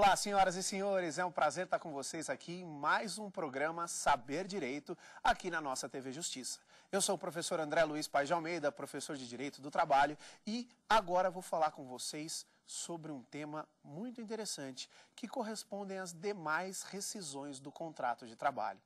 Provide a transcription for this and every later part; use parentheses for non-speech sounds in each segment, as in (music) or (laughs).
Olá, senhoras e senhores, é um prazer estar com vocês aqui em mais um programa Saber Direito, aqui na nossa TV Justiça. Eu sou o professor André Luiz Paz de Almeida, professor de Direito do Trabalho, e agora vou falar com vocês sobre um tema muito interessante que correspondem às demais rescisões do contrato de trabalho.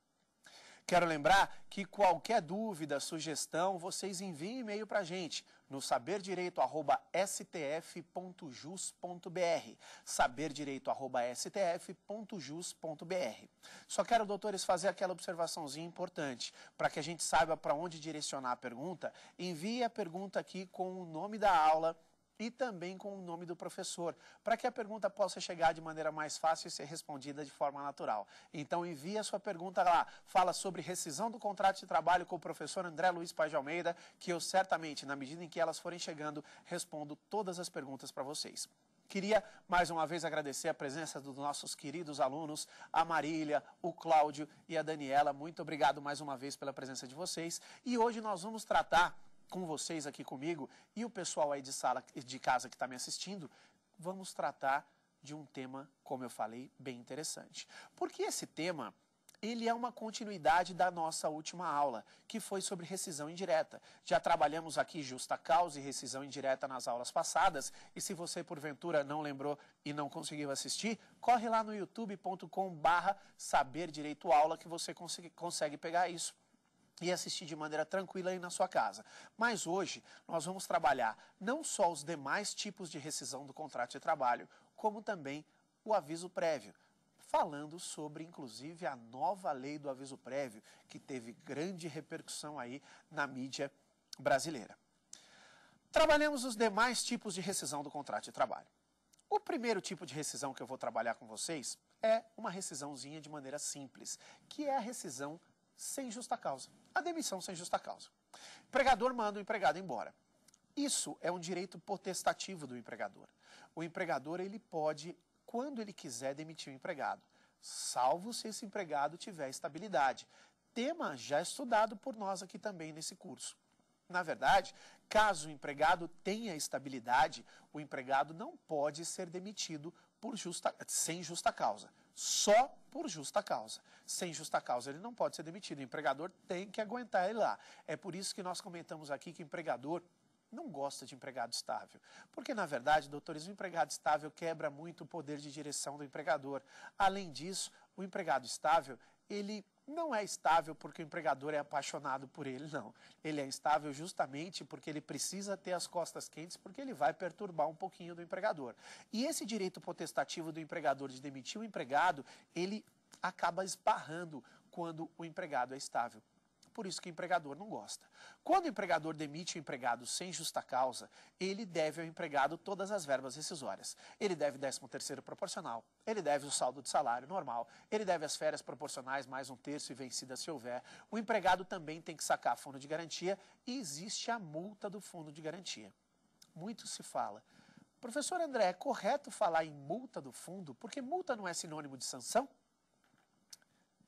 Quero lembrar que qualquer dúvida, sugestão, vocês enviem e-mail para a gente no saberdireito@stf.jus.br, saberdireito@stf.jus.br. Só quero, doutores, fazer aquela observaçãozinha importante para que a gente saiba para onde direcionar a pergunta. Envie a pergunta aqui com o nome da aula e também com o nome do professor, para que a pergunta possa chegar de maneira mais fácil e ser respondida de forma natural. Então envie a sua pergunta lá, fala sobre rescisão do contrato de trabalho com o professor André Luiz Paz de Almeida, que eu certamente, na medida em que elas forem chegando, respondo todas as perguntas para vocês. Queria mais uma vez agradecer a presença dos nossos queridos alunos, a Marília, o Cláudio e a Daniela. Muito obrigado mais uma vez pela presença de vocês. E hoje nós vamos tratar com vocês aqui comigo e o pessoal aí de sala de casa que está me assistindo, vamos tratar de um tema, como eu falei, bem interessante. Porque esse tema ele é uma continuidade da nossa última aula, que foi sobre rescisão indireta. Já trabalhamos aqui justa causa e rescisão indireta nas aulas passadas, e se você porventura não lembrou e não conseguiu assistir, corre lá no youtube.com/barra saber direito aula que você consegue pegar isso e assistir de maneira tranquila aí na sua casa. Mas hoje nós vamos trabalhar não só os demais tipos de rescisão do contrato de trabalho, como também o aviso prévio, falando sobre inclusive a nova lei do aviso prévio, que teve grande repercussão aí na mídia brasileira. Trabalhamos os demais tipos de rescisão do contrato de trabalho. O primeiro tipo de rescisão que eu vou trabalhar com vocês é uma rescisãozinha de maneira simples, que é a rescisão sem justa causa a demissão sem justa causa. O empregador manda o empregado embora. Isso é um direito potestativo do empregador. O empregador ele pode, quando ele quiser, demitir o empregado, salvo se esse empregado tiver estabilidade. Tema já estudado por nós aqui também nesse curso. Na verdade, caso o empregado tenha estabilidade, o empregado não pode ser demitido por justa, sem justa causa só por justa causa. Sem justa causa, ele não pode ser demitido. O empregador tem que aguentar ele lá. É por isso que nós comentamos aqui que empregador não gosta de empregado estável. Porque, na verdade, doutores, o empregado estável quebra muito o poder de direção do empregador. Além disso, o empregado estável, ele não é estável porque o empregador é apaixonado por ele, não. Ele é estável justamente porque ele precisa ter as costas quentes, porque ele vai perturbar um pouquinho do empregador. E esse direito potestativo do empregador de demitir o empregado, ele acaba esbarrando quando o empregado é estável por isso que o empregador não gosta. Quando o empregador demite o empregado sem justa causa, ele deve ao empregado todas as verbas rescisórias. Ele deve 13 terceiro proporcional, ele deve o saldo de salário normal, ele deve as férias proporcionais mais um terço e vencida se houver. O empregado também tem que sacar fundo de garantia e existe a multa do fundo de garantia. Muito se fala. Professor André, é correto falar em multa do fundo? Porque multa não é sinônimo de sanção?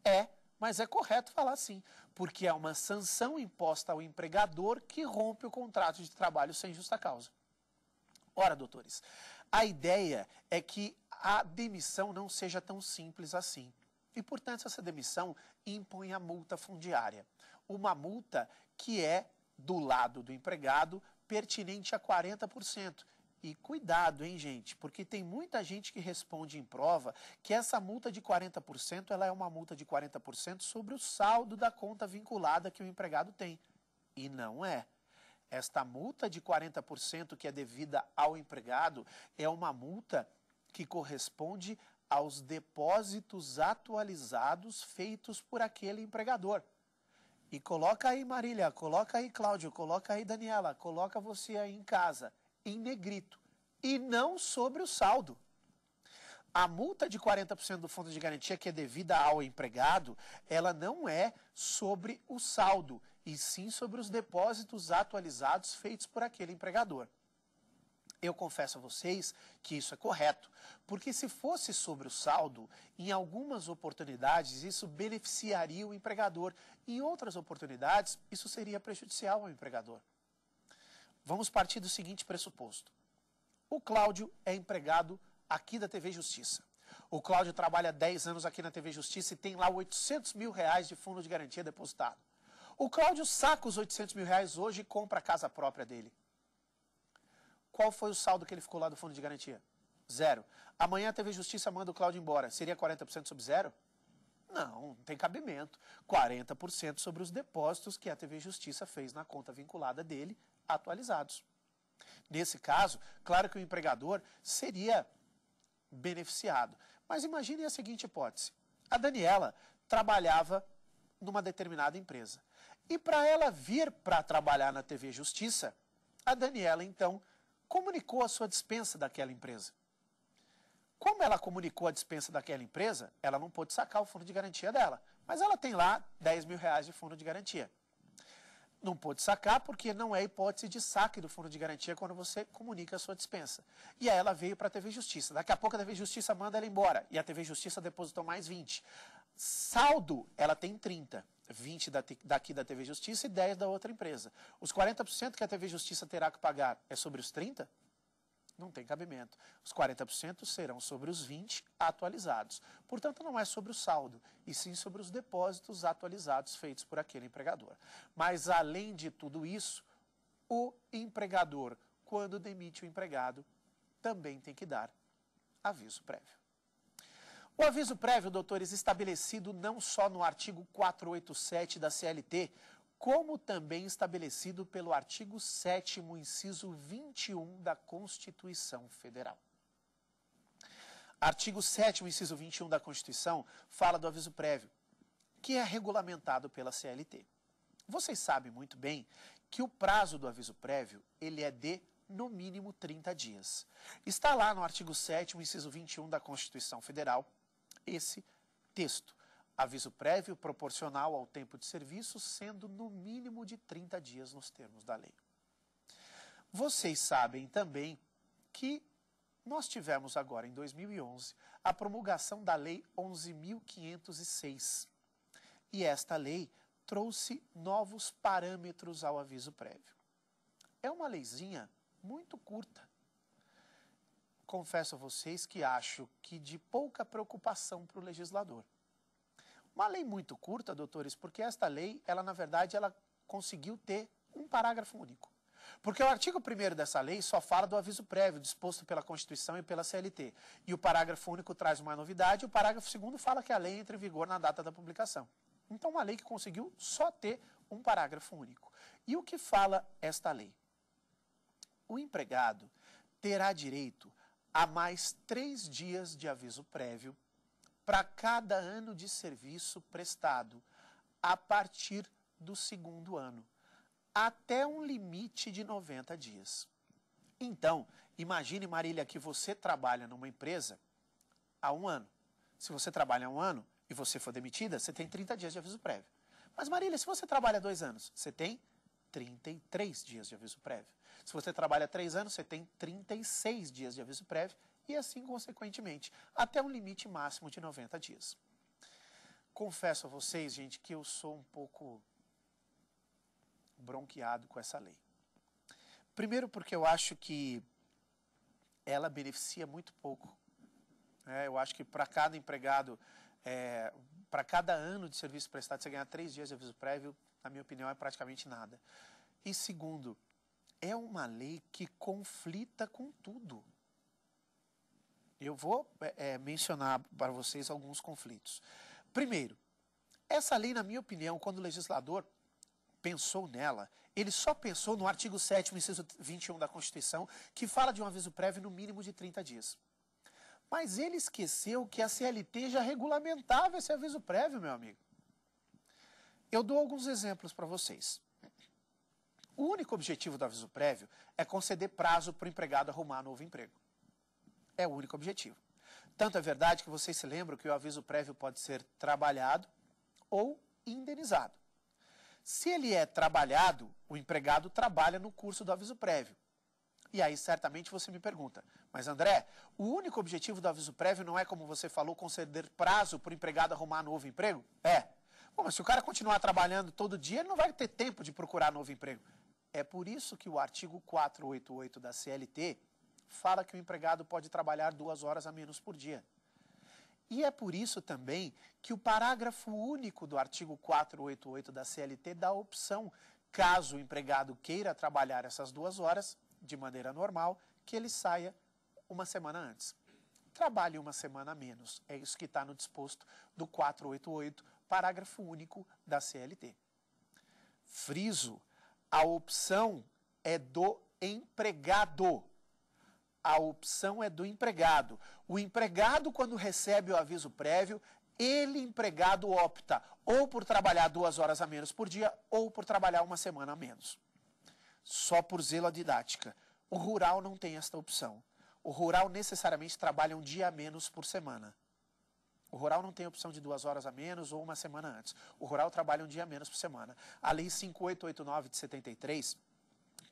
É mas é correto falar sim, porque é uma sanção imposta ao empregador que rompe o contrato de trabalho sem justa causa. Ora, doutores, a ideia é que a demissão não seja tão simples assim. E, portanto, essa demissão impõe a multa fundiária. Uma multa que é do lado do empregado pertinente a 40% e cuidado, hein, gente, porque tem muita gente que responde em prova que essa multa de 40% ela é uma multa de 40% sobre o saldo da conta vinculada que o empregado tem. E não é. Esta multa de 40% que é devida ao empregado é uma multa que corresponde aos depósitos atualizados feitos por aquele empregador. E coloca aí, Marília, coloca aí, Cláudio, coloca aí, Daniela, coloca você aí em casa em negrito e não sobre o saldo. A multa de 40% do fundo de garantia que é devida ao empregado, ela não é sobre o saldo, e sim sobre os depósitos atualizados feitos por aquele empregador. Eu confesso a vocês que isso é correto, porque se fosse sobre o saldo, em algumas oportunidades isso beneficiaria o empregador, em outras oportunidades isso seria prejudicial ao empregador. Vamos partir do seguinte pressuposto. O Cláudio é empregado aqui da TV Justiça. O Cláudio trabalha 10 anos aqui na TV Justiça e tem lá 800 mil reais de fundo de garantia depositado. O Cláudio saca os 800 mil reais hoje e compra a casa própria dele. Qual foi o saldo que ele ficou lá do fundo de garantia? Zero. Amanhã a TV Justiça manda o Cláudio embora. Seria 40% sobre zero? Não, não tem cabimento. 40% sobre os depósitos que a TV Justiça fez na conta vinculada dele atualizados. Nesse caso, claro que o empregador seria beneficiado. Mas imagine a seguinte hipótese: a Daniela trabalhava numa determinada empresa. E para ela vir para trabalhar na TV Justiça, a Daniela então comunicou a sua dispensa daquela empresa. Como ela comunicou a dispensa daquela empresa, ela não pôde sacar o fundo de garantia dela. Mas ela tem lá 10 mil reais de fundo de garantia. Não pôde sacar porque não é hipótese de saque do fundo de garantia quando você comunica a sua dispensa. E aí ela veio para a TV Justiça. Daqui a pouco a TV Justiça manda ela embora e a TV Justiça depositou mais 20. Saldo, ela tem 30. 20 daqui da TV Justiça e 10 da outra empresa. Os 40% que a TV Justiça terá que pagar é sobre os 30? não tem cabimento. Os 40% serão sobre os 20 atualizados. Portanto, não é sobre o saldo, e sim sobre os depósitos atualizados feitos por aquele empregador. Mas além de tudo isso, o empregador, quando demite o empregado, também tem que dar aviso prévio. O aviso prévio, doutores, estabelecido não só no artigo 487 da CLT, como também estabelecido pelo artigo 7, inciso 21 da Constituição Federal. Artigo 7, inciso 21 da Constituição, fala do aviso prévio, que é regulamentado pela CLT. Vocês sabem muito bem que o prazo do aviso prévio ele é de no mínimo 30 dias. Está lá no artigo 7, inciso 21 da Constituição Federal, esse texto. Aviso prévio proporcional ao tempo de serviço, sendo no mínimo de 30 dias nos termos da lei. Vocês sabem também que nós tivemos agora, em 2011, a promulgação da Lei 11.506. E esta lei trouxe novos parâmetros ao aviso prévio. É uma leizinha muito curta. Confesso a vocês que acho que de pouca preocupação para o legislador. Uma lei muito curta, doutores, porque esta lei, ela na verdade, ela conseguiu ter um parágrafo único. Porque o artigo 1 dessa lei só fala do aviso prévio disposto pela Constituição e pela CLT. E o parágrafo único traz uma novidade, e o parágrafo 2 fala que a lei entra em vigor na data da publicação. Então, uma lei que conseguiu só ter um parágrafo único. E o que fala esta lei? O empregado terá direito a mais três dias de aviso prévio para cada ano de serviço prestado a partir do segundo ano, até um limite de 90 dias. Então, imagine, Marília, que você trabalha numa empresa há um ano. Se você trabalha há um ano e você for demitida, você tem 30 dias de aviso prévio. Mas, Marília, se você trabalha dois anos, você tem 33 dias de aviso prévio. Se você trabalha três anos, você tem 36 dias de aviso prévio e assim consequentemente, até um limite máximo de 90 dias. Confesso a vocês, gente, que eu sou um pouco bronqueado com essa lei. Primeiro, porque eu acho que ela beneficia muito pouco. É, eu acho que para cada empregado, é, para cada ano de serviço prestado, você ganhar três dias de aviso prévio, na minha opinião, é praticamente nada. E segundo, é uma lei que conflita com tudo. Eu vou é, é, mencionar para vocês alguns conflitos. Primeiro, essa lei, na minha opinião, quando o legislador pensou nela, ele só pensou no artigo 7, inciso 21 da Constituição, que fala de um aviso prévio no mínimo de 30 dias. Mas ele esqueceu que a CLT já regulamentava esse aviso prévio, meu amigo. Eu dou alguns exemplos para vocês. O único objetivo do aviso prévio é conceder prazo para o empregado arrumar novo emprego é o único objetivo. Tanto é verdade que vocês se lembram que o aviso prévio pode ser trabalhado ou indenizado. Se ele é trabalhado, o empregado trabalha no curso do aviso prévio. E aí certamente você me pergunta, mas André, o único objetivo do aviso prévio não é, como você falou, conceder prazo para o empregado arrumar novo emprego? É. Bom, mas se o cara continuar trabalhando todo dia, ele não vai ter tempo de procurar novo emprego. É por isso que o artigo 488 da CLT fala que o empregado pode trabalhar duas horas a menos por dia. E é por isso também que o parágrafo único do artigo 488 da CLT dá a opção, caso o empregado queira trabalhar essas duas horas, de maneira normal, que ele saia uma semana antes. Trabalhe uma semana a menos. É isso que está no disposto do 488, parágrafo único da CLT. Friso, a opção é do empregado a opção é do empregado. O empregado, quando recebe o aviso prévio, ele, empregado, opta ou por trabalhar duas horas a menos por dia ou por trabalhar uma semana a menos. Só por zelo didática. O rural não tem esta opção. O rural necessariamente trabalha um dia a menos por semana. O rural não tem opção de duas horas a menos ou uma semana antes. O rural trabalha um dia a menos por semana. A Lei 5889 de 73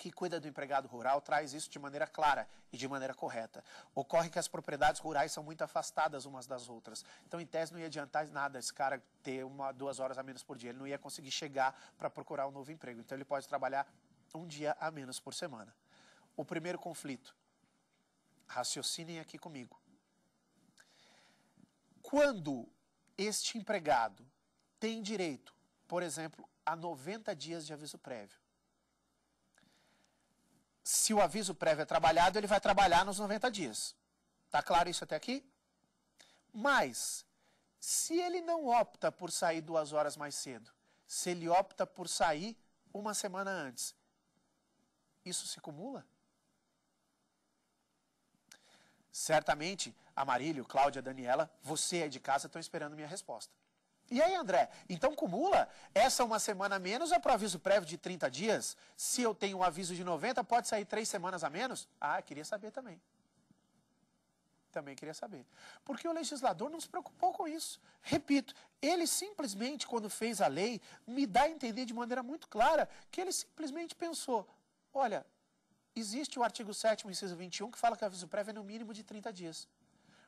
que cuida do empregado rural traz isso de maneira clara e de maneira correta. Ocorre que as propriedades rurais são muito afastadas umas das outras. Então, em tese, não ia adiantar nada esse cara ter uma, duas horas a menos por dia. Ele não ia conseguir chegar para procurar um novo emprego. Então, ele pode trabalhar um dia a menos por semana. O primeiro conflito. Raciocinem aqui comigo. Quando este empregado tem direito, por exemplo, a 90 dias de aviso prévio, se o aviso prévio é trabalhado, ele vai trabalhar nos 90 dias. Tá claro isso até aqui? Mas, se ele não opta por sair duas horas mais cedo, se ele opta por sair uma semana antes, isso se cumula? Certamente, Amarílio, Cláudia, Daniela, você aí de casa estão esperando minha resposta. E aí, André, então cumula? Essa uma semana a menos é para aviso prévio de 30 dias? Se eu tenho um aviso de 90, pode sair três semanas a menos? Ah, queria saber também. Também queria saber. Porque o legislador não se preocupou com isso. Repito, ele simplesmente, quando fez a lei, me dá a entender de maneira muito clara que ele simplesmente pensou: olha, existe o artigo 7, inciso 21, que fala que o aviso prévio é no mínimo de 30 dias.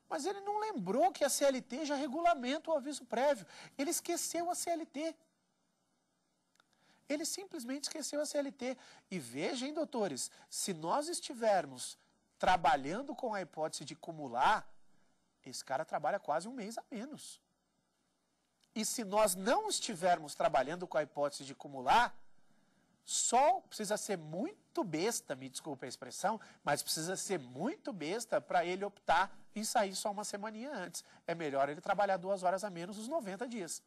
Mas ele não lembrou que a CLT já regulamenta o aviso prévio. Ele esqueceu a CLT. Ele simplesmente esqueceu a CLT. E vejam, doutores, se nós estivermos trabalhando com a hipótese de cumular, esse cara trabalha quase um mês a menos. E se nós não estivermos trabalhando com a hipótese de cumular, só precisa ser muito besta, me desculpe a expressão, mas precisa ser muito besta para ele optar e sair só uma semaninha antes. É melhor ele trabalhar duas horas a menos os 90 dias.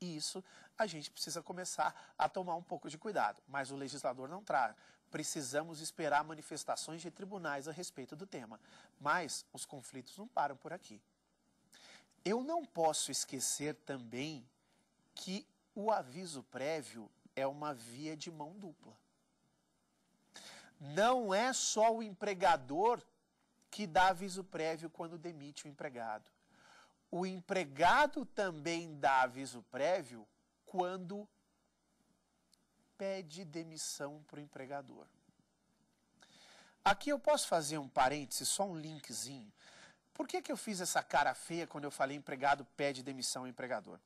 E isso a gente precisa começar a tomar um pouco de cuidado, mas o legislador não traz. Precisamos esperar manifestações de tribunais a respeito do tema. Mas os conflitos não param por aqui. Eu não posso esquecer também que o aviso prévio é uma via de mão dupla. Não é só o empregador que dá aviso prévio quando demite o empregado. O empregado também dá aviso prévio quando pede demissão para o empregador. Aqui eu posso fazer um parêntese, só um linkzinho. Por que, que eu fiz essa cara feia quando eu falei empregado pede demissão ao empregador?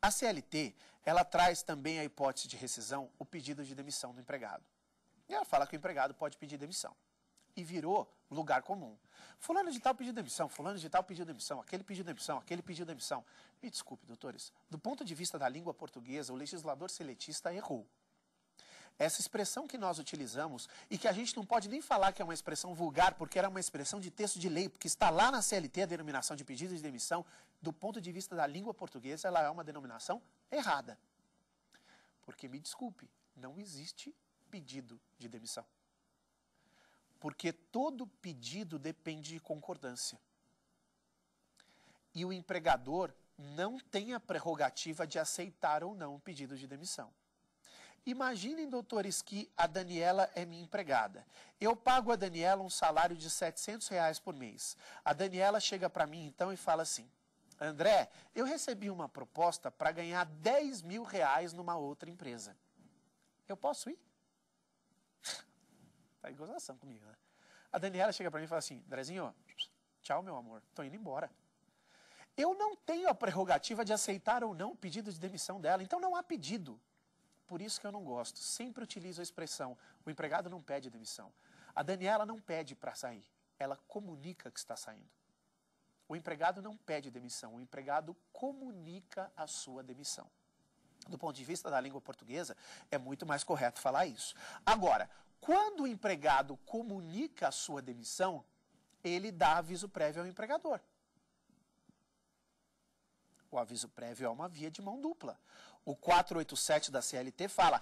A CLT, ela traz também a hipótese de rescisão, o pedido de demissão do empregado. E ela fala que o empregado pode pedir demissão. E virou lugar comum. Fulano de tal pediu demissão, fulano de tal pediu demissão, aquele pediu demissão, aquele pediu demissão. Me desculpe, doutores, do ponto de vista da língua portuguesa, o legislador seletista errou. Essa expressão que nós utilizamos e que a gente não pode nem falar que é uma expressão vulgar, porque era uma expressão de texto de lei, porque está lá na CLT a denominação de pedido de demissão, do ponto de vista da língua portuguesa, ela é uma denominação errada. Porque, me desculpe, não existe pedido de demissão. Porque todo pedido depende de concordância. E o empregador não tem a prerrogativa de aceitar ou não o pedido de demissão. Imaginem, doutores, que a Daniela é minha empregada. Eu pago a Daniela um salário de 700 reais por mês. A Daniela chega para mim então e fala assim, André, eu recebi uma proposta para ganhar 10 mil reais numa outra empresa. Eu posso ir? Tá em gozação comigo, né? A Daniela chega para mim e fala assim: Drezinho, tchau, meu amor, tô indo embora. Eu não tenho a prerrogativa de aceitar ou não o pedido de demissão dela, então não há pedido. Por isso que eu não gosto. Sempre utilizo a expressão: o empregado não pede demissão. A Daniela não pede para sair, ela comunica que está saindo. O empregado não pede demissão, o empregado comunica a sua demissão. Do ponto de vista da língua portuguesa, é muito mais correto falar isso. Agora, quando o empregado comunica a sua demissão, ele dá aviso prévio ao empregador. O aviso prévio é uma via de mão dupla. O 487 da CLT fala: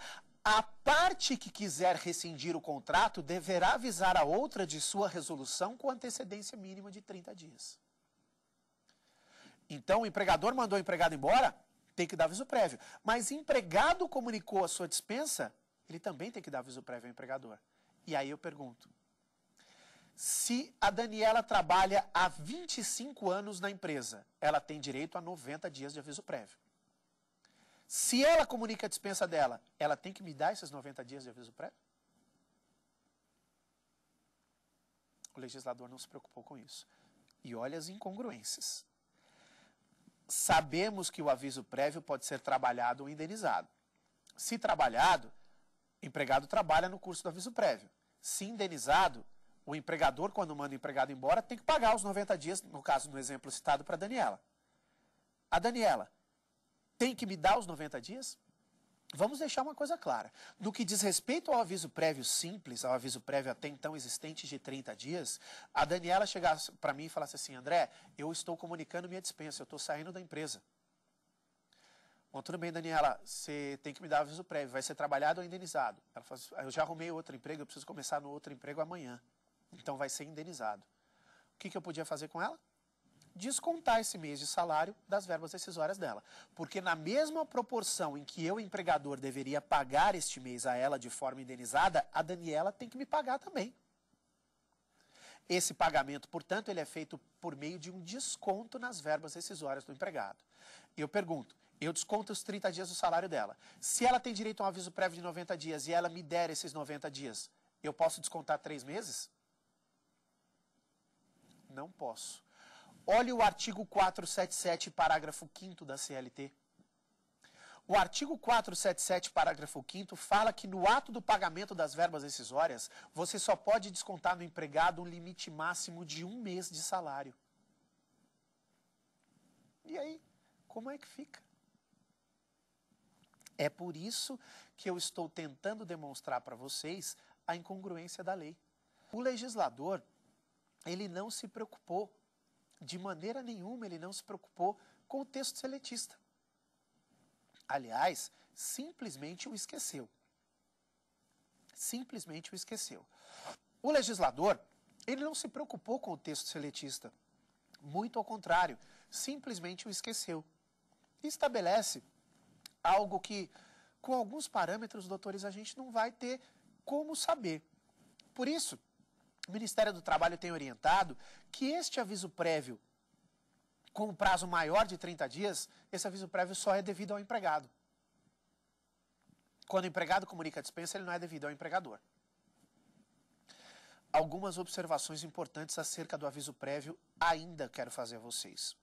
a parte que quiser rescindir o contrato deverá avisar a outra de sua resolução com antecedência mínima de 30 dias. Então, o empregador mandou o empregado embora, tem que dar aviso prévio. Mas empregado comunicou a sua dispensa, ele também tem que dar aviso prévio ao empregador. E aí eu pergunto: se a Daniela trabalha há 25 anos na empresa, ela tem direito a 90 dias de aviso prévio. Se ela comunica a dispensa dela, ela tem que me dar esses 90 dias de aviso prévio? O legislador não se preocupou com isso. E olha as incongruências. Sabemos que o aviso prévio pode ser trabalhado ou indenizado. Se trabalhado, empregado trabalha no curso do aviso prévio. Se indenizado, o empregador, quando manda o empregado embora, tem que pagar os 90 dias, no caso, no exemplo citado para a Daniela. A Daniela tem que me dar os 90 dias? Vamos deixar uma coisa clara. No que diz respeito ao aviso prévio simples, ao aviso prévio até então existente de 30 dias, a Daniela chegasse para mim e falasse assim: André, eu estou comunicando minha dispensa, eu estou saindo da empresa. Bom, tudo bem, Daniela, você tem que me dar aviso prévio, vai ser trabalhado ou indenizado? Ela fala, eu já arrumei outro emprego, eu preciso começar no outro emprego amanhã, então vai ser indenizado. O que, que eu podia fazer com ela? Descontar esse mês de salário das verbas decisórias dela. Porque na mesma proporção em que eu, empregador, deveria pagar este mês a ela de forma indenizada, a Daniela tem que me pagar também. Esse pagamento, portanto, ele é feito por meio de um desconto nas verbas decisórias do empregado. Eu pergunto, eu desconto os 30 dias do salário dela. Se ela tem direito a um aviso prévio de 90 dias e ela me der esses 90 dias, eu posso descontar três meses? Não posso. Olhe o artigo 477, parágrafo 5 da CLT. O artigo 477, parágrafo 5 fala que no ato do pagamento das verbas decisórias, você só pode descontar no empregado um limite máximo de um mês de salário. E aí, como é que fica? É por isso que eu estou tentando demonstrar para vocês a incongruência da lei. O legislador, ele não se preocupou, de maneira nenhuma, ele não se preocupou com o texto seletista. Aliás, simplesmente o esqueceu. Simplesmente o esqueceu. O legislador, ele não se preocupou com o texto seletista. Muito ao contrário, simplesmente o esqueceu. Estabelece Algo que, com alguns parâmetros, doutores, a gente não vai ter como saber. Por isso, o Ministério do Trabalho tem orientado que este aviso prévio, com um prazo maior de 30 dias, esse aviso prévio só é devido ao empregado. Quando o empregado comunica a dispensa, ele não é devido ao empregador. Algumas observações importantes acerca do aviso prévio ainda quero fazer a vocês.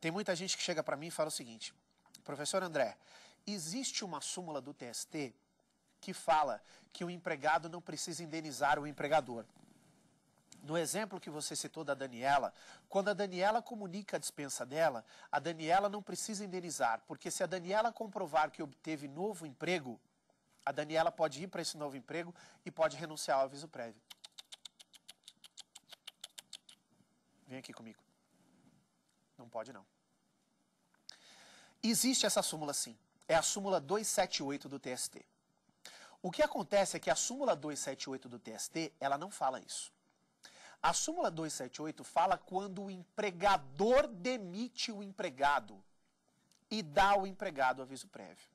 Tem muita gente que chega para mim e fala o seguinte: Professor André, existe uma súmula do TST que fala que o empregado não precisa indenizar o empregador. No exemplo que você citou da Daniela, quando a Daniela comunica a dispensa dela, a Daniela não precisa indenizar, porque se a Daniela comprovar que obteve novo emprego, a Daniela pode ir para esse novo emprego e pode renunciar ao aviso prévio. Vem aqui comigo. Não pode não. Existe essa súmula sim. É a súmula 278 do TST. O que acontece é que a súmula 278 do TST, ela não fala isso. A súmula 278 fala quando o empregador demite o empregado e dá ao empregado aviso prévio.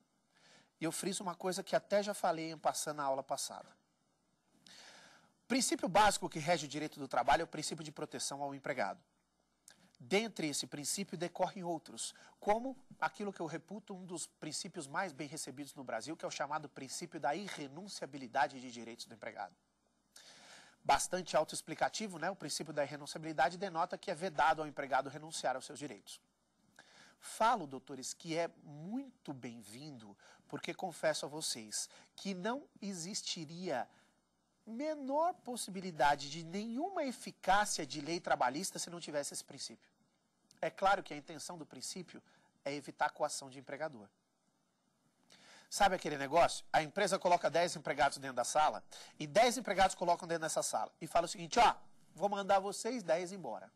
E eu friso uma coisa que até já falei em passando na aula passada. O princípio básico que rege o direito do trabalho é o princípio de proteção ao empregado. Dentre esse princípio decorrem outros, como aquilo que eu reputo um dos princípios mais bem recebidos no Brasil, que é o chamado princípio da irrenunciabilidade de direitos do empregado. Bastante autoexplicativo, né? o princípio da irrenunciabilidade denota que é vedado ao empregado renunciar aos seus direitos. Falo, doutores, que é muito bem-vindo, porque confesso a vocês que não existiria menor possibilidade de nenhuma eficácia de lei trabalhista se não tivesse esse princípio. É claro que a intenção do princípio é evitar a coação de empregador. Sabe aquele negócio? A empresa coloca 10 empregados dentro da sala e 10 empregados colocam dentro dessa sala e fala o seguinte: ó, vou mandar vocês 10 embora.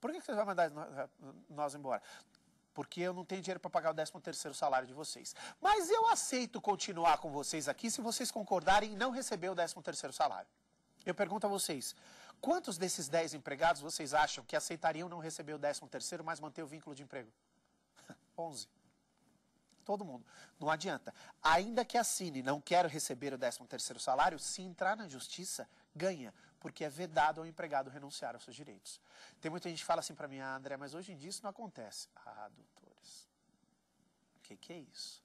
Por que, que vocês vão mandar nós embora? porque eu não tenho dinheiro para pagar o 13 terceiro salário de vocês. Mas eu aceito continuar com vocês aqui se vocês concordarem em não receber o 13 terceiro salário. Eu pergunto a vocês, quantos desses 10 empregados vocês acham que aceitariam não receber o 13 terceiro, mas manter o vínculo de emprego? 11. (laughs) Todo mundo. Não adianta. Ainda que assine, não quero receber o 13 terceiro salário, se entrar na justiça, ganha porque é vedado ao empregado renunciar aos seus direitos. Tem muita gente que fala assim para mim, ah, André, mas hoje em dia isso não acontece. Ah, doutores, o que, que é isso?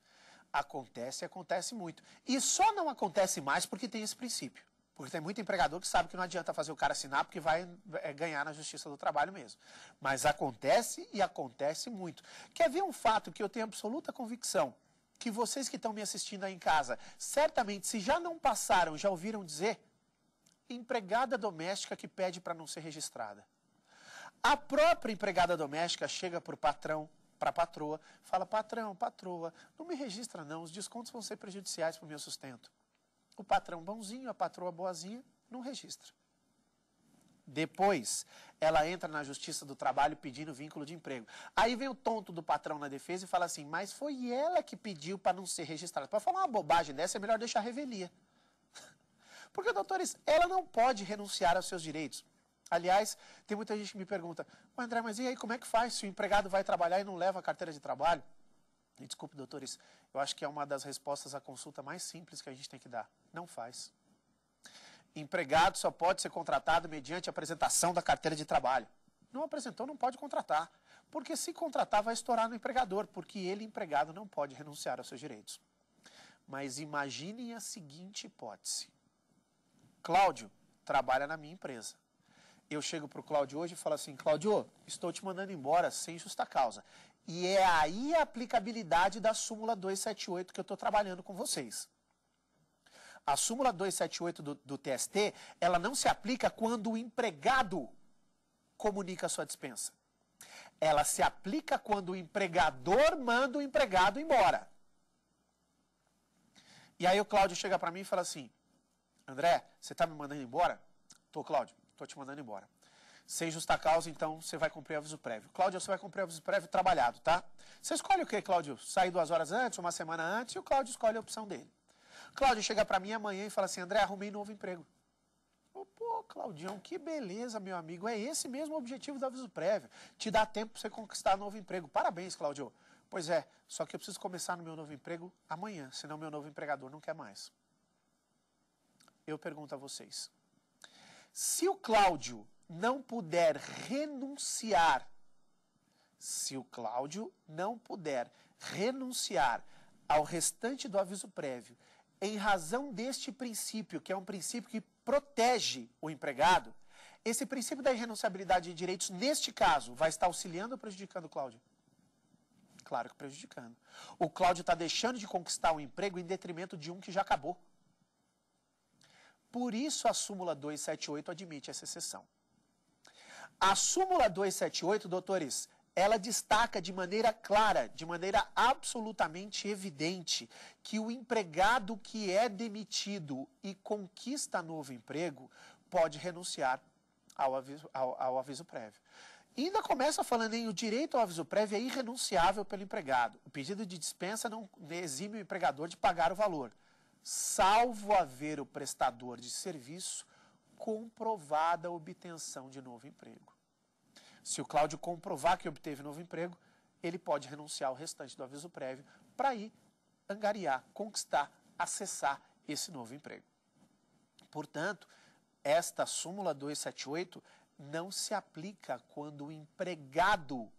Acontece e acontece muito. E só não acontece mais porque tem esse princípio. Porque tem muito empregador que sabe que não adianta fazer o cara assinar porque vai é, ganhar na justiça do trabalho mesmo. Mas acontece e acontece muito. Quer ver um fato que eu tenho absoluta convicção? Que vocês que estão me assistindo aí em casa, certamente, se já não passaram, já ouviram dizer, empregada doméstica que pede para não ser registrada. A própria empregada doméstica chega para o patrão, para a patroa, fala: patrão, patroa, não me registra não, os descontos vão ser prejudiciais para o meu sustento. O patrão bonzinho, a patroa boazinha, não registra. Depois, ela entra na justiça do trabalho pedindo vínculo de emprego. Aí vem o tonto do patrão na defesa e fala assim: mas foi ela que pediu para não ser registrada. Para falar uma bobagem dessa, é melhor deixar revelia. Porque, doutores, ela não pode renunciar aos seus direitos. Aliás, tem muita gente que me pergunta, mas André, mas e aí como é que faz se o empregado vai trabalhar e não leva a carteira de trabalho? E, desculpe, doutores, eu acho que é uma das respostas à consulta mais simples que a gente tem que dar. Não faz. Empregado só pode ser contratado mediante apresentação da carteira de trabalho. Não apresentou, não pode contratar. Porque se contratar, vai estourar no empregador, porque ele, empregado, não pode renunciar aos seus direitos. Mas imaginem a seguinte hipótese: Cláudio trabalha na minha empresa. Eu chego para o Cláudio hoje e falo assim, Cláudio, estou te mandando embora sem justa causa. E é aí a aplicabilidade da súmula 278 que eu estou trabalhando com vocês. A súmula 278 do, do TST, ela não se aplica quando o empregado comunica a sua dispensa. Ela se aplica quando o empregador manda o empregado embora. E aí o Cláudio chega para mim e fala assim: André, você está me mandando embora? Tô, Cláudio, tô te mandando embora. Sem justa causa, então, você vai cumprir aviso prévio. Cláudio, você vai cumprir aviso prévio trabalhado, tá? Você escolhe o quê, Cláudio? Sair duas horas antes, uma semana antes, e o Cláudio escolhe a opção dele. Cláudio chega para mim amanhã e fala assim, André, arrumei novo emprego. Oh, pô, Claudião, que beleza, meu amigo. É esse mesmo o objetivo do aviso prévio. Te dá tempo para você conquistar novo emprego. Parabéns, Cláudio. Pois é, só que eu preciso começar no meu novo emprego amanhã, senão meu novo empregador não quer mais. Eu pergunto a vocês: se o Cláudio não puder renunciar, se o Cláudio não puder renunciar ao restante do aviso prévio, em razão deste princípio, que é um princípio que protege o empregado, esse princípio da irrenunciabilidade de direitos, neste caso, vai estar auxiliando ou prejudicando o Cláudio? Claro que prejudicando. O Cláudio está deixando de conquistar um emprego em detrimento de um que já acabou. Por isso a súmula 278 admite essa exceção. A súmula 278, doutores, ela destaca de maneira clara, de maneira absolutamente evidente, que o empregado que é demitido e conquista novo emprego pode renunciar ao aviso, ao, ao aviso prévio. E ainda começa falando em o direito ao aviso prévio é irrenunciável pelo empregado. O pedido de dispensa não exime o empregador de pagar o valor salvo haver o prestador de serviço comprovada a obtenção de novo emprego. Se o Cláudio comprovar que obteve novo emprego, ele pode renunciar ao restante do aviso prévio para ir angariar, conquistar, acessar esse novo emprego. Portanto, esta súmula 278 não se aplica quando o empregado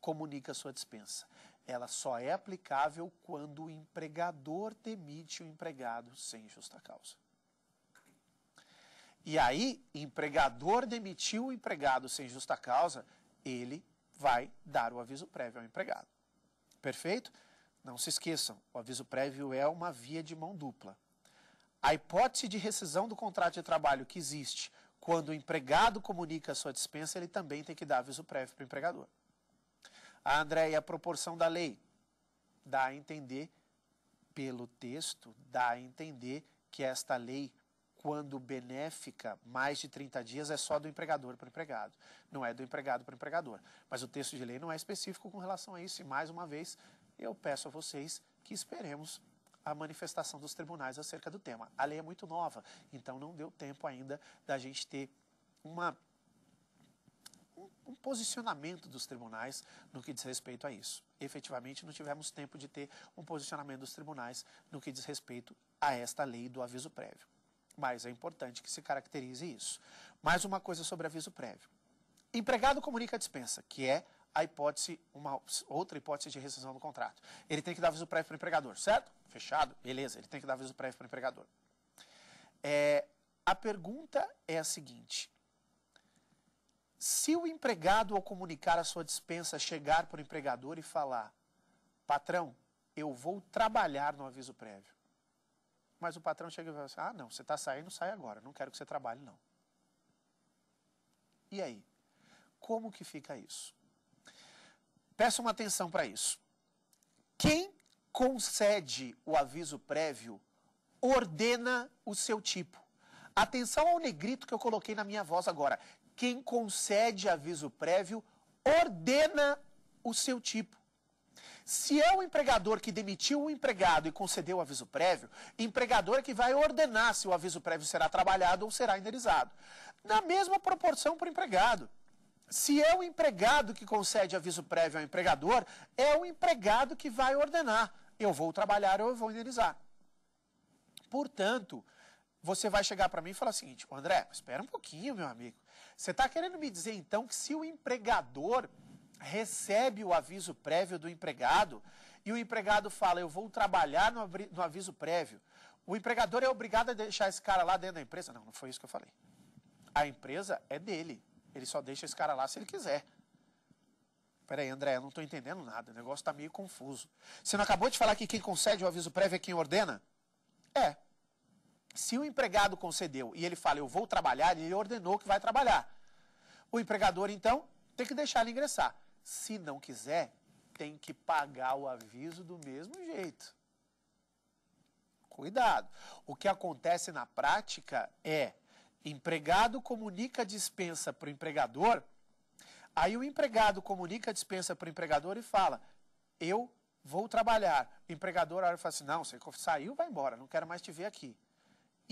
comunica sua dispensa ela só é aplicável quando o empregador demite o empregado sem justa causa. E aí, empregador demitiu o empregado sem justa causa, ele vai dar o aviso prévio ao empregado. Perfeito? Não se esqueçam, o aviso prévio é uma via de mão dupla. A hipótese de rescisão do contrato de trabalho que existe quando o empregado comunica a sua dispensa, ele também tem que dar aviso prévio para o empregador. A e a proporção da lei dá a entender, pelo texto, dá a entender que esta lei, quando benéfica, mais de 30 dias é só do empregador para o empregado, não é do empregado para o empregador. Mas o texto de lei não é específico com relação a isso, e mais uma vez eu peço a vocês que esperemos a manifestação dos tribunais acerca do tema. A lei é muito nova, então não deu tempo ainda da gente ter uma um posicionamento dos tribunais no que diz respeito a isso. Efetivamente, não tivemos tempo de ter um posicionamento dos tribunais no que diz respeito a esta lei do aviso prévio. Mas é importante que se caracterize isso. Mais uma coisa sobre aviso prévio. Empregado comunica a dispensa, que é a hipótese, uma outra hipótese de rescisão do contrato. Ele tem que dar aviso prévio para o empregador, certo? Fechado? Beleza, ele tem que dar aviso prévio para o empregador. É, a pergunta é a seguinte: se o empregado, ao comunicar a sua dispensa, chegar para o empregador e falar: Patrão, eu vou trabalhar no aviso prévio. Mas o patrão chega e fala assim: Ah, não, você está saindo, sai agora, não quero que você trabalhe, não. E aí? Como que fica isso? Peça uma atenção para isso. Quem concede o aviso prévio ordena o seu tipo. Atenção ao negrito que eu coloquei na minha voz agora quem concede aviso prévio ordena o seu tipo. Se é o empregador que demitiu o empregado e concedeu o aviso prévio, empregador é que vai ordenar se o aviso prévio será trabalhado ou será indenizado. Na mesma proporção para o empregado. Se é o empregado que concede aviso prévio ao empregador, é o empregado que vai ordenar. Eu vou trabalhar ou eu vou indenizar. Portanto, você vai chegar para mim e falar o seguinte, André, espera um pouquinho, meu amigo. Você está querendo me dizer então que se o empregador recebe o aviso prévio do empregado e o empregado fala, eu vou trabalhar no aviso prévio, o empregador é obrigado a deixar esse cara lá dentro da empresa? Não, não foi isso que eu falei. A empresa é dele. Ele só deixa esse cara lá se ele quiser. Peraí, André, eu não estou entendendo nada. O negócio está meio confuso. Você não acabou de falar que quem concede o aviso prévio é quem ordena? É. Se o empregado concedeu e ele fala, eu vou trabalhar, ele ordenou que vai trabalhar. O empregador, então, tem que deixar ele ingressar. Se não quiser, tem que pagar o aviso do mesmo jeito. Cuidado. O que acontece na prática é: empregado comunica a dispensa para o empregador, aí o empregado comunica a dispensa para o empregador e fala: Eu vou trabalhar. O empregador olha e fala assim: Não, você saiu, vai embora, não quero mais te ver aqui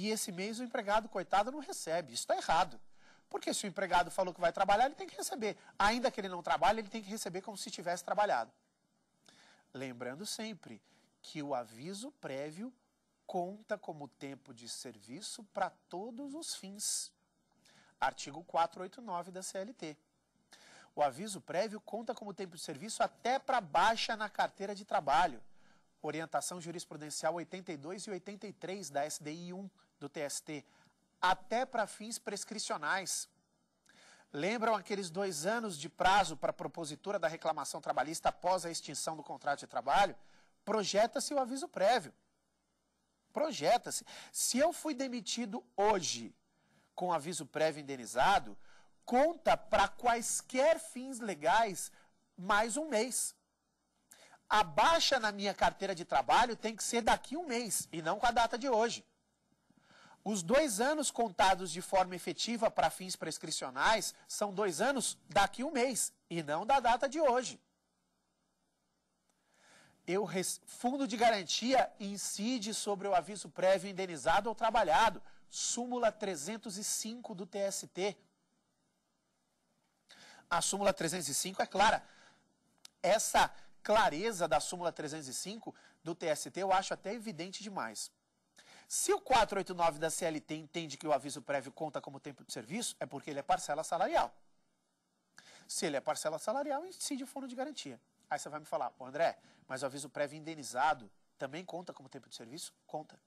e esse mês o empregado, coitado, não recebe. Isso está errado. Porque se o empregado falou que vai trabalhar, ele tem que receber. Ainda que ele não trabalhe, ele tem que receber como se tivesse trabalhado. Lembrando sempre que o aviso prévio conta como tempo de serviço para todos os fins. Artigo 489 da CLT. O aviso prévio conta como tempo de serviço até para baixa na carteira de trabalho orientação jurisprudencial 82 e 83 da SDI 1 do TST, até para fins prescricionais. Lembram aqueles dois anos de prazo para a propositura da reclamação trabalhista após a extinção do contrato de trabalho? Projeta-se o aviso prévio. Projeta-se. Se eu fui demitido hoje com aviso prévio indenizado, conta para quaisquer fins legais mais um mês. A baixa na minha carteira de trabalho tem que ser daqui um mês e não com a data de hoje. Os dois anos contados de forma efetiva para fins prescricionais são dois anos daqui um mês e não da data de hoje. Eu Fundo de garantia incide sobre o aviso prévio indenizado ou trabalhado. Súmula 305 do TST. A súmula 305 é clara. Essa clareza da súmula 305 do TST, eu acho até evidente demais. Se o 489 da CLT entende que o aviso prévio conta como tempo de serviço, é porque ele é parcela salarial. Se ele é parcela salarial, incide o fundo de garantia. Aí você vai me falar, pô, André, mas o aviso prévio indenizado também conta como tempo de serviço? Conta.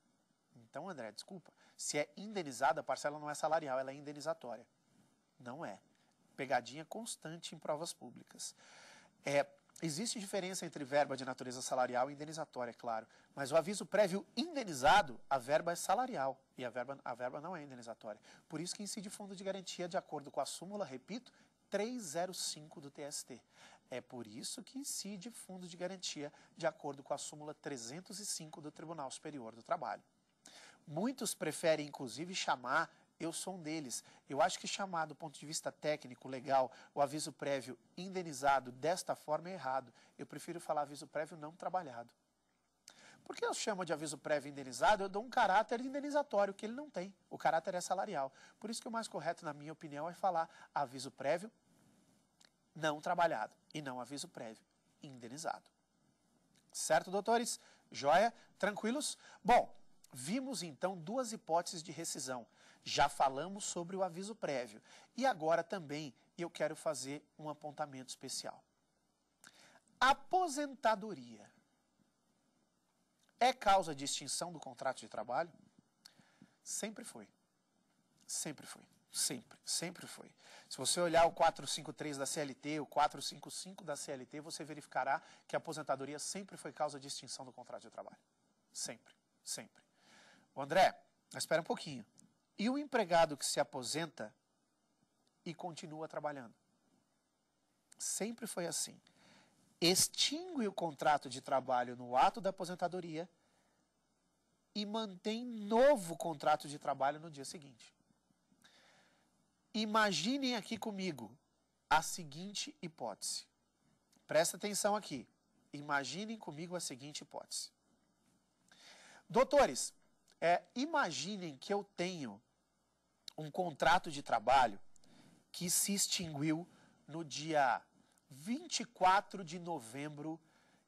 Então, André, desculpa. Se é indenizada, a parcela não é salarial, ela é indenizatória. Não é. Pegadinha constante em provas públicas. É, Existe diferença entre verba de natureza salarial e indenizatória, é claro, mas o aviso prévio indenizado, a verba é salarial e a verba, a verba não é indenizatória. Por isso que incide fundo de garantia de acordo com a súmula, repito, 305 do TST. É por isso que incide fundo de garantia de acordo com a súmula 305 do Tribunal Superior do Trabalho. Muitos preferem, inclusive, chamar eu sou um deles. Eu acho que chamar do ponto de vista técnico, legal, o aviso prévio indenizado desta forma é errado. Eu prefiro falar aviso prévio não trabalhado. Por que eu chamo de aviso prévio indenizado? Eu dou um caráter indenizatório, que ele não tem. O caráter é salarial. Por isso que o mais correto, na minha opinião, é falar aviso prévio não trabalhado e não aviso prévio indenizado. Certo, doutores? Joia? Tranquilos? Bom, vimos então duas hipóteses de rescisão. Já falamos sobre o aviso prévio e agora também eu quero fazer um apontamento especial. Aposentadoria é causa de extinção do contrato de trabalho? Sempre foi. Sempre foi. Sempre, sempre foi. Se você olhar o 453 da CLT, o 455 da CLT, você verificará que a aposentadoria sempre foi causa de extinção do contrato de trabalho. Sempre, sempre. O André, espera um pouquinho. E o empregado que se aposenta e continua trabalhando. Sempre foi assim. Extingue o contrato de trabalho no ato da aposentadoria e mantém novo contrato de trabalho no dia seguinte. Imaginem aqui comigo a seguinte hipótese. Presta atenção aqui. Imaginem comigo a seguinte hipótese. Doutores, é, imaginem que eu tenho um contrato de trabalho que se extinguiu no dia 24 de novembro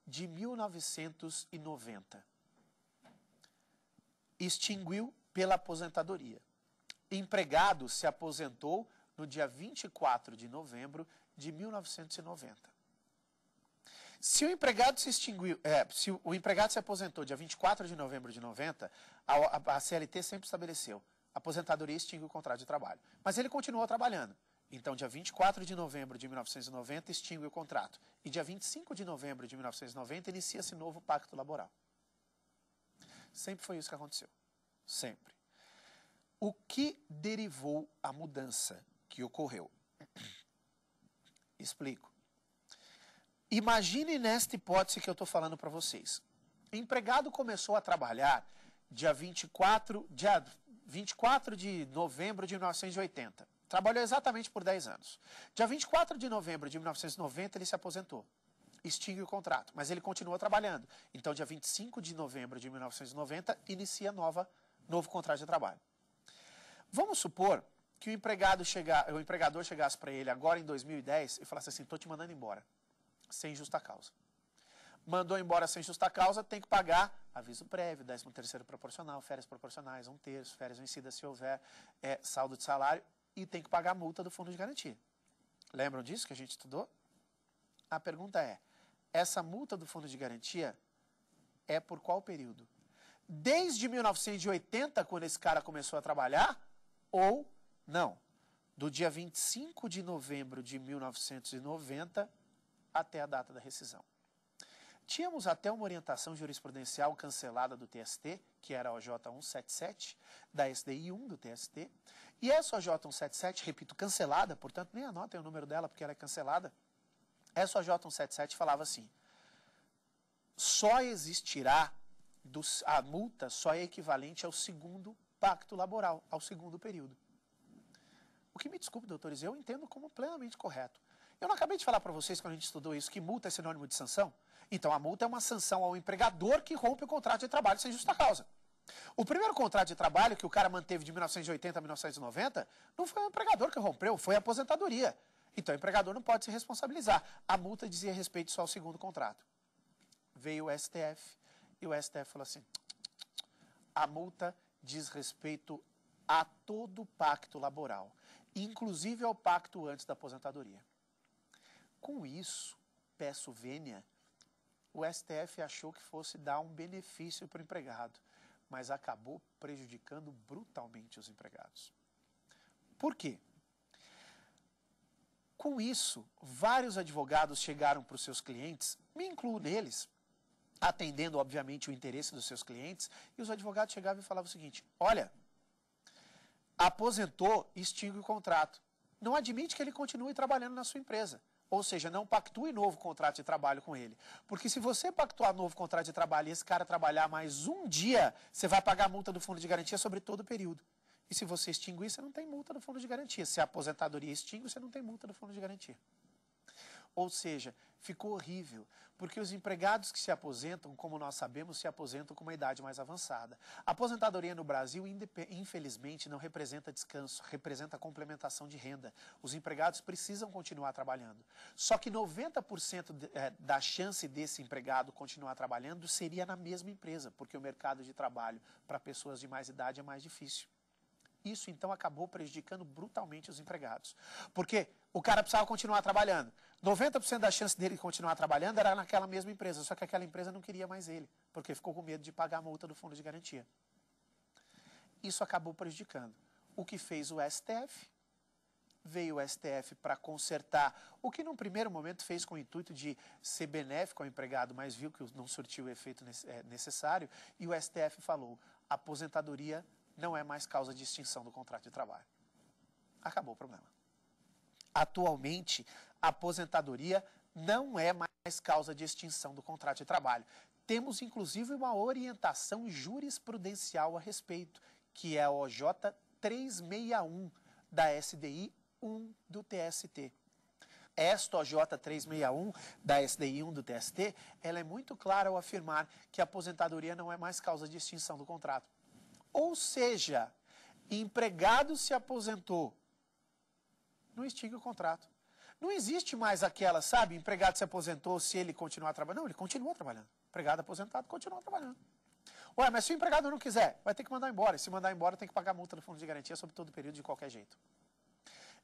de 1990. Extinguiu pela aposentadoria. Empregado se aposentou no dia 24 de novembro de 1990. Se o empregado se extinguiu, é, se o empregado se aposentou dia 24 de novembro de 90, a, a, a CLT sempre estabeleceu, a aposentadoria extingue o contrato de trabalho. Mas ele continuou trabalhando. Então, dia 24 de novembro de 1990, extingue o contrato. E dia 25 de novembro de 1990, inicia-se novo pacto laboral. Sempre foi isso que aconteceu. Sempre. O que derivou a mudança que ocorreu? Explico. Imagine nesta hipótese que eu estou falando para vocês. O empregado começou a trabalhar dia 24, dia 24 de novembro de 1980. Trabalhou exatamente por 10 anos. Dia 24 de novembro de 1990, ele se aposentou. Extingue o contrato, mas ele continua trabalhando. Então, dia 25 de novembro de 1990, inicia nova, novo contrato de trabalho. Vamos supor que o, empregado chega, o empregador chegasse para ele agora em 2010 e falasse assim: estou te mandando embora sem justa causa. Mandou embora sem justa causa, tem que pagar aviso prévio, 13 terceiro proporcional, férias proporcionais, um terço, férias vencidas se houver, é, saldo de salário, e tem que pagar a multa do fundo de garantia. Lembram disso que a gente estudou? A pergunta é, essa multa do fundo de garantia é por qual período? Desde 1980, quando esse cara começou a trabalhar, ou não? Do dia 25 de novembro de 1990 até a data da rescisão. Tínhamos até uma orientação jurisprudencial cancelada do TST, que era a OJ 177, da SDI 1 do TST, e essa OJ 177, repito, cancelada, portanto, nem anotem o número dela porque ela é cancelada, essa OJ 177 falava assim, só existirá, dos, a multa só é equivalente ao segundo pacto laboral, ao segundo período. O que me desculpe, doutores, eu entendo como plenamente correto. Eu não acabei de falar para vocês quando a gente estudou isso que multa é sinônimo de sanção? Então a multa é uma sanção ao empregador que rompe o contrato de trabalho sem justa causa. O primeiro contrato de trabalho que o cara manteve de 1980 a 1990 não foi o empregador que rompeu, foi a aposentadoria. Então o empregador não pode se responsabilizar. A multa dizia respeito só ao segundo contrato. Veio o STF e o STF falou assim: a multa diz respeito a todo o pacto laboral, inclusive ao pacto antes da aposentadoria. Com isso, peço vênia, o STF achou que fosse dar um benefício para o empregado, mas acabou prejudicando brutalmente os empregados. Por quê? Com isso, vários advogados chegaram para os seus clientes, me incluo neles, atendendo, obviamente, o interesse dos seus clientes, e os advogados chegavam e falavam o seguinte: olha, aposentou, extingue o contrato. Não admite que ele continue trabalhando na sua empresa. Ou seja, não pactue novo contrato de trabalho com ele. Porque se você pactuar novo contrato de trabalho e esse cara trabalhar mais um dia, você vai pagar a multa do fundo de garantia sobre todo o período. E se você extinguir, você não tem multa do fundo de garantia. Se a aposentadoria extingue, você não tem multa do fundo de garantia. Ou seja, ficou horrível, porque os empregados que se aposentam, como nós sabemos, se aposentam com uma idade mais avançada. A aposentadoria no Brasil, infelizmente, não representa descanso, representa complementação de renda. Os empregados precisam continuar trabalhando. Só que 90% eh, da chance desse empregado continuar trabalhando seria na mesma empresa, porque o mercado de trabalho para pessoas de mais idade é mais difícil. Isso então acabou prejudicando brutalmente os empregados. Porque o cara precisava continuar trabalhando. 90% da chance dele continuar trabalhando era naquela mesma empresa, só que aquela empresa não queria mais ele, porque ficou com medo de pagar a multa do fundo de garantia. Isso acabou prejudicando. O que fez o STF? Veio o STF para consertar o que, num primeiro momento, fez com o intuito de ser benéfico ao empregado, mas viu que não surtiu o efeito é, necessário, e o STF falou: aposentadoria não é mais causa de extinção do contrato de trabalho. Acabou o problema. Atualmente, a aposentadoria não é mais causa de extinção do contrato de trabalho. Temos inclusive uma orientação jurisprudencial a respeito, que é a OJ 361 da SDI 1 do TST. Esta OJ 361 da SDI 1 do TST, ela é muito clara ao afirmar que a aposentadoria não é mais causa de extinção do contrato. Ou seja, empregado se aposentou. Não extingue o contrato. Não existe mais aquela, sabe, empregado se aposentou se ele continuar trabalhando. Não, ele continua trabalhando. Empregado aposentado continua trabalhando. Ué, mas se o empregado não quiser, vai ter que mandar embora. se mandar embora, tem que pagar multa do fundo de garantia sobre todo o período, de qualquer jeito.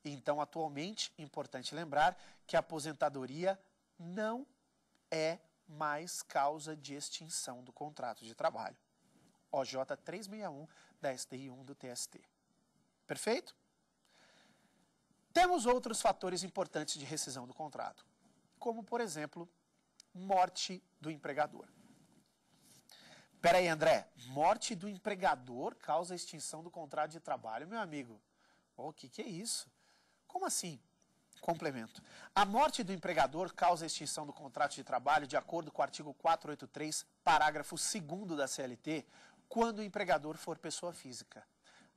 Então, atualmente, importante lembrar que a aposentadoria não é mais causa de extinção do contrato de trabalho. OJ 361 da STI 1 do TST. Perfeito? Temos outros fatores importantes de rescisão do contrato, como, por exemplo, morte do empregador. Peraí, André, morte do empregador causa extinção do contrato de trabalho, meu amigo. O oh, que, que é isso? Como assim? Complemento. A morte do empregador causa extinção do contrato de trabalho de acordo com o artigo 483, parágrafo 2 da CLT, quando o empregador for pessoa física.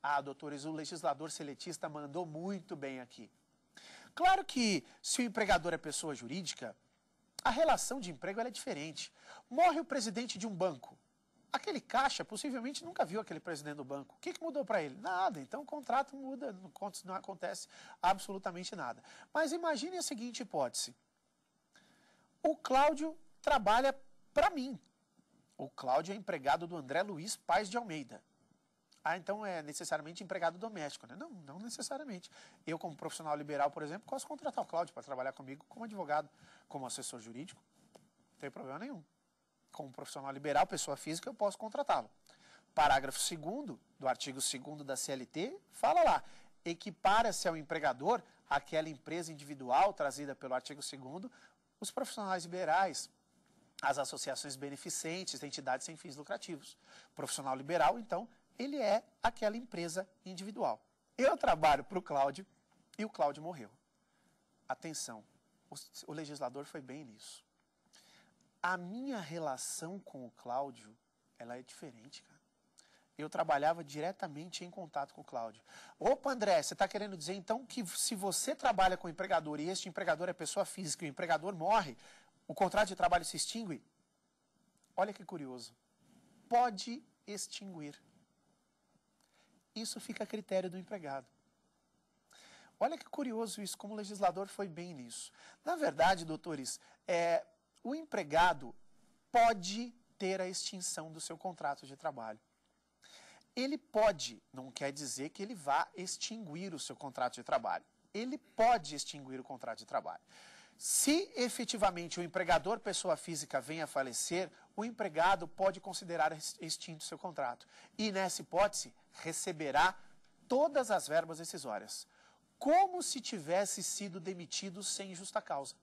Ah, doutores, o legislador seletista mandou muito bem aqui. Claro que, se o empregador é pessoa jurídica, a relação de emprego é diferente. Morre o presidente de um banco. Aquele caixa possivelmente nunca viu aquele presidente do banco. O que, que mudou para ele? Nada. Então o contrato muda, não acontece absolutamente nada. Mas imagine a seguinte hipótese: o Cláudio trabalha para mim, o Cláudio é empregado do André Luiz Paz de Almeida. Ah, então é necessariamente empregado doméstico, né? Não, não necessariamente. Eu, como profissional liberal, por exemplo, posso contratar o Cláudio para trabalhar comigo como advogado, como assessor jurídico. Não tem problema nenhum. Como profissional liberal, pessoa física, eu posso contratá-lo. Parágrafo 2 do artigo 2 da CLT fala lá: equipara-se ao empregador, aquela empresa individual trazida pelo artigo 2 os profissionais liberais, as associações beneficentes, entidades sem fins lucrativos. profissional liberal, então, ele é aquela empresa individual. Eu trabalho para o Cláudio e o Cláudio morreu. Atenção, o, o legislador foi bem nisso. A minha relação com o Cláudio, ela é diferente, cara. Eu trabalhava diretamente em contato com o Cláudio. Opa, André, você está querendo dizer então que se você trabalha com o empregador e este empregador é pessoa física e o empregador morre, o contrato de trabalho se extingue? Olha que curioso. Pode extinguir. Isso fica a critério do empregado. Olha que curioso isso, como o legislador foi bem nisso. Na verdade, doutores, é, o empregado pode ter a extinção do seu contrato de trabalho. Ele pode, não quer dizer que ele vá extinguir o seu contrato de trabalho. Ele pode extinguir o contrato de trabalho. Se efetivamente o empregador pessoa física vem a falecer, o empregado pode considerar extinto seu contrato e, nessa hipótese, receberá todas as verbas decisórias, como se tivesse sido demitido sem justa causa.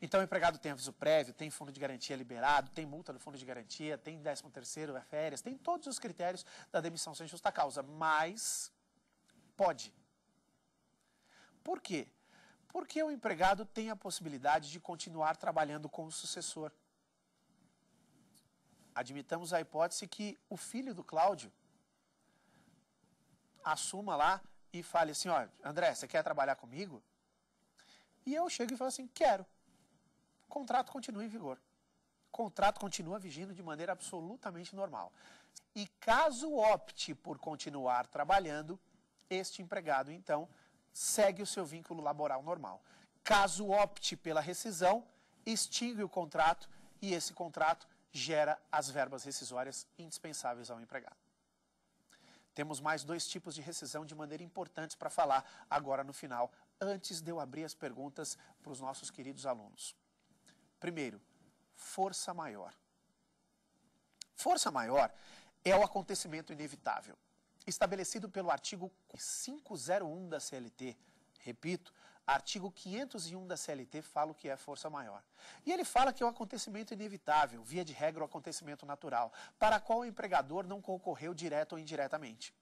Então, o empregado tem aviso prévio, tem fundo de garantia liberado, tem multa do fundo de garantia, tem 13 terceiro, é férias, tem todos os critérios da demissão sem justa causa, mas pode. Por quê? porque o empregado tem a possibilidade de continuar trabalhando com o sucessor. Admitamos a hipótese que o filho do Cláudio assuma lá e fale assim, ó, André, você quer trabalhar comigo? E eu chego e falo assim, quero. O contrato continua em vigor. O contrato continua vigindo de maneira absolutamente normal. E caso opte por continuar trabalhando, este empregado, então, segue o seu vínculo laboral normal. Caso opte pela rescisão, extingue o contrato e esse contrato gera as verbas rescisórias indispensáveis ao empregado. Temos mais dois tipos de rescisão de maneira importante para falar agora no final, antes de eu abrir as perguntas para os nossos queridos alunos. Primeiro, força maior. Força maior é o acontecimento inevitável estabelecido pelo artigo 501 da CLT. Repito, artigo 501 da CLT fala o que é força maior. E ele fala que é um acontecimento inevitável, via de regra o um acontecimento natural, para qual o empregador não concorreu direto ou indiretamente.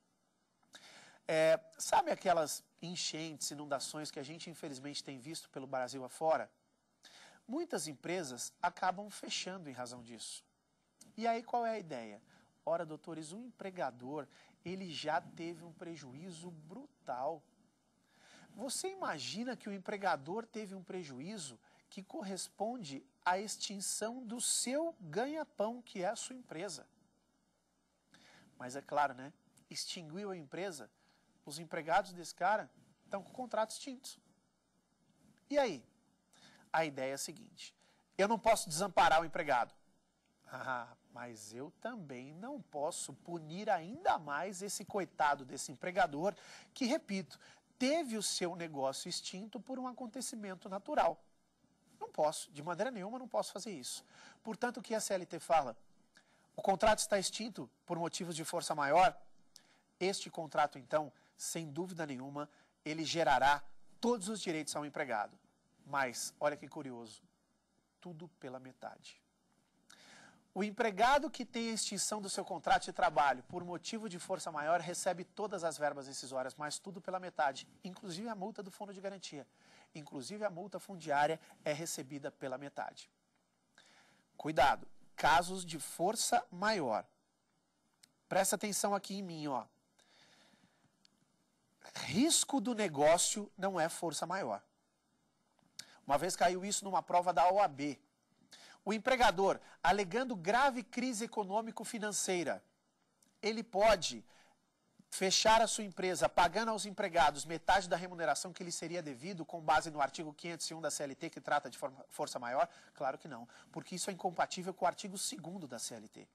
É, sabe aquelas enchentes, inundações que a gente infelizmente tem visto pelo Brasil afora? Muitas empresas acabam fechando em razão disso. E aí qual é a ideia? Ora, doutores, um empregador ele já teve um prejuízo brutal. Você imagina que o empregador teve um prejuízo que corresponde à extinção do seu ganha-pão, que é a sua empresa. Mas é claro, né? Extinguiu a empresa, os empregados desse cara estão com o contrato extinto. E aí? A ideia é a seguinte: eu não posso desamparar o empregado. Ah, mas eu também não posso punir ainda mais esse coitado desse empregador que, repito, teve o seu negócio extinto por um acontecimento natural. Não posso, de maneira nenhuma, não posso fazer isso. Portanto, o que a CLT fala? O contrato está extinto por motivos de força maior. Este contrato, então, sem dúvida nenhuma, ele gerará todos os direitos ao empregado. Mas, olha que curioso, tudo pela metade. O empregado que tem a extinção do seu contrato de trabalho por motivo de força maior recebe todas as verbas incisórias, mas tudo pela metade, inclusive a multa do fundo de garantia. Inclusive a multa fundiária é recebida pela metade. Cuidado, casos de força maior. Presta atenção aqui em mim, ó. Risco do negócio não é força maior. Uma vez caiu isso numa prova da OAB, o empregador alegando grave crise econômico-financeira, ele pode fechar a sua empresa pagando aos empregados metade da remuneração que lhe seria devido com base no artigo 501 da CLT que trata de força maior? Claro que não, porque isso é incompatível com o artigo 2 da CLT.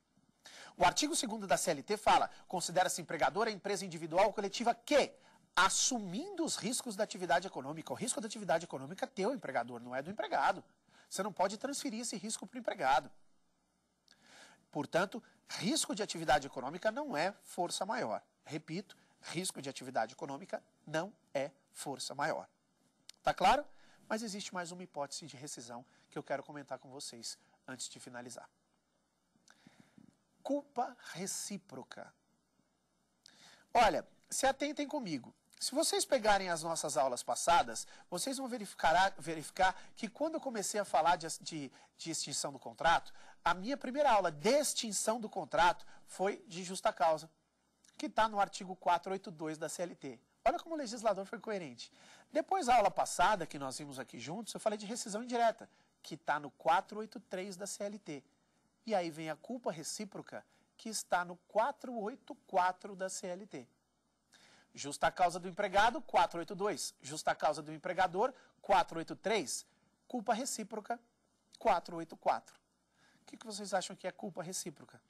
O artigo 2 da CLT fala: considera-se empregador a empresa individual ou coletiva que, assumindo os riscos da atividade econômica, o risco da atividade econômica é teu empregador, não é do empregado. Você não pode transferir esse risco para o empregado. Portanto, risco de atividade econômica não é força maior. Repito, risco de atividade econômica não é força maior. Tá claro? Mas existe mais uma hipótese de rescisão que eu quero comentar com vocês antes de finalizar. Culpa recíproca. Olha, se atentem comigo. Se vocês pegarem as nossas aulas passadas, vocês vão verificar, verificar que quando eu comecei a falar de, de, de, extinção do contrato, a minha primeira aula de extinção do contrato foi de justa causa, que está no artigo 482 da CLT. Olha como o legislador foi coerente. Depois, a aula passada, que nós vimos aqui juntos, eu falei de rescisão indireta, que está no 483 da CLT. E aí vem a culpa recíproca, que está no 484 da CLT. Justa causa do empregado, 482. Justa causa do empregador, 483. Culpa recíproca, 484. O que, vocês acham que é culpa recíproca?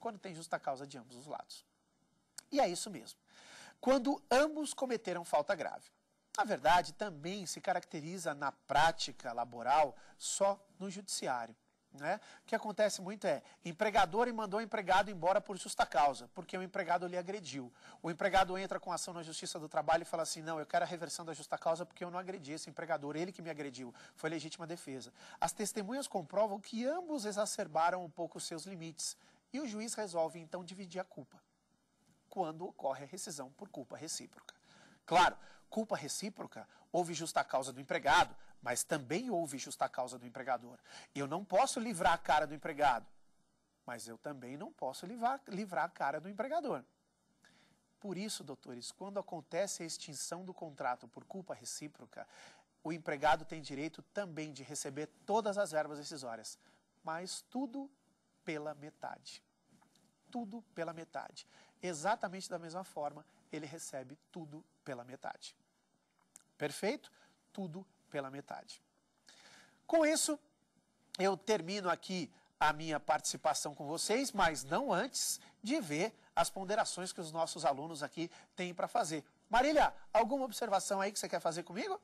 Quando tem justa causa de ambos os lados. E é isso mesmo. Quando ambos cometeram falta grave. Na verdade, também se caracteriza na prática laboral só no judiciário. Né? O que acontece muito é, empregador e mandou o empregado embora por justa causa, porque o empregado lhe agrediu. O empregado entra com ação na Justiça do Trabalho e fala assim, não, eu quero a reversão da justa causa porque eu não agredi esse empregador, ele que me agrediu, foi legítima defesa. As testemunhas comprovam que ambos exacerbaram um pouco os seus limites e o juiz resolve então dividir a culpa, quando ocorre a rescisão por culpa recíproca. Claro, culpa recíproca, houve justa causa do empregado, mas também houve justa causa do empregador. Eu não posso livrar a cara do empregado, mas eu também não posso livrar, livrar a cara do empregador. Por isso, doutores, quando acontece a extinção do contrato por culpa recíproca, o empregado tem direito também de receber todas as verbas decisórias, mas tudo pela metade. Tudo pela metade. Exatamente da mesma forma, ele recebe tudo pela metade. Perfeito? Tudo pela metade. Com isso, eu termino aqui a minha participação com vocês, mas não antes de ver as ponderações que os nossos alunos aqui têm para fazer. Marília, alguma observação aí que você quer fazer comigo?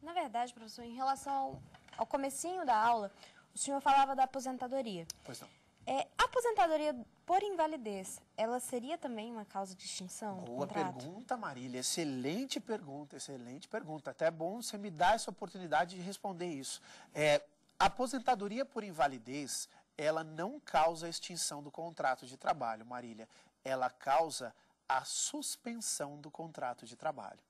Na verdade, professor, em relação ao, ao comecinho da aula, o senhor falava da aposentadoria. Pois não. É, a aposentadoria por invalidez, ela seria também uma causa de extinção? Boa pergunta, Marília. Excelente pergunta, excelente pergunta. Até é bom você me dar essa oportunidade de responder isso. É, a aposentadoria por invalidez, ela não causa a extinção do contrato de trabalho, Marília. Ela causa a suspensão do contrato de trabalho.